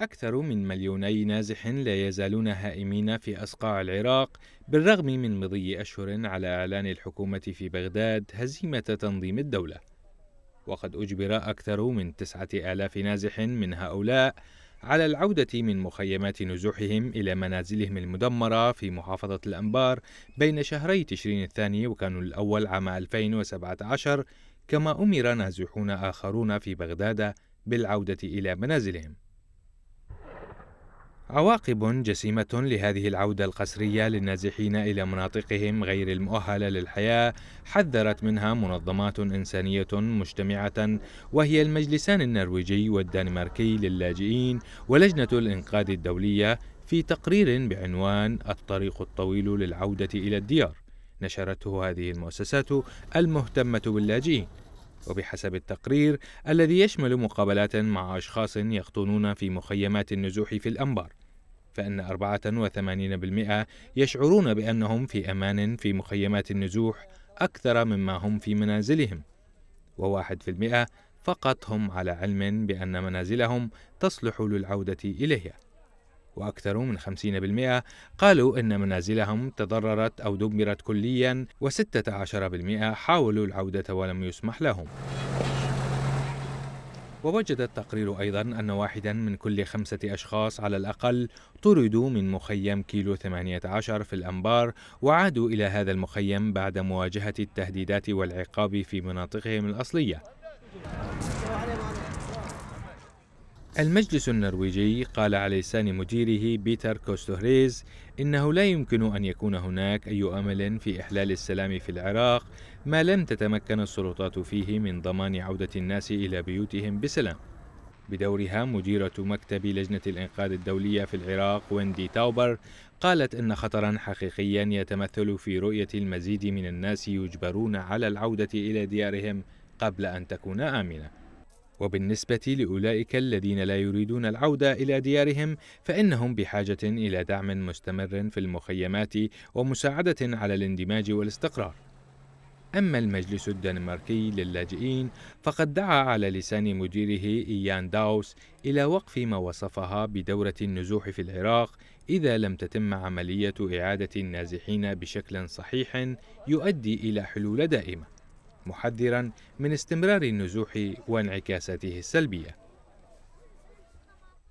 أكثر من مليوني نازح لا يزالون هائمين في أصقاع العراق بالرغم من مضي أشهر على إعلان الحكومة في بغداد هزيمة تنظيم الدولة وقد أجبر أكثر من تسعة آلاف نازح من هؤلاء على العودة من مخيمات نزوحهم إلى منازلهم المدمرة في محافظة الأنبار بين شهري تشرين الثاني وكانون الأول عام 2017 كما أمر نازحون آخرون في بغداد بالعودة إلى منازلهم عواقب جسيمة لهذه العودة القسرية للنازحين إلى مناطقهم غير المؤهلة للحياة حذرت منها منظمات إنسانية مجتمعة وهي المجلسان النرويجي والدنماركي للاجئين ولجنة الإنقاذ الدولية في تقرير بعنوان الطريق الطويل للعودة إلى الديار نشرته هذه المؤسسات المهتمة باللاجئين وبحسب التقرير الذي يشمل مقابلات مع أشخاص يقطنون في مخيمات النزوح في الأنبار فإن 84% يشعرون بأنهم في أمان في مخيمات النزوح أكثر مما هم في منازلهم وواحد في المئة فقط هم على علم بأن منازلهم تصلح للعودة إليها وأكثر من 50% قالوا أن منازلهم تضررت أو دمرت كليا و16% حاولوا العودة ولم يسمح لهم ووجد التقرير أيضا أن واحدا من كل خمسة أشخاص على الأقل طردوا من مخيم كيلو 18 في الأنبار وعادوا إلى هذا المخيم بعد مواجهة التهديدات والعقاب في مناطقهم الأصلية المجلس النرويجي قال على لسان مديره بيتر كوستوهريز إنه لا يمكن أن يكون هناك أي أمل في إحلال السلام في العراق ما لم تتمكن السلطات فيه من ضمان عودة الناس إلى بيوتهم بسلام بدورها مديرة مكتب لجنة الإنقاذ الدولية في العراق ويندي تاوبر قالت إن خطرا حقيقيا يتمثل في رؤية المزيد من الناس يجبرون على العودة إلى ديارهم قبل أن تكون آمنة وبالنسبة لأولئك الذين لا يريدون العودة إلى ديارهم فإنهم بحاجة إلى دعم مستمر في المخيمات ومساعدة على الاندماج والاستقرار. أما المجلس الدنماركي للاجئين فقد دعا على لسان مديره إيان داوس إلى وقف ما وصفها بدورة النزوح في العراق إذا لم تتم عملية إعادة النازحين بشكل صحيح يؤدي إلى حلول دائمة. محذرا من استمرار النزوح وانعكاساته السلبيه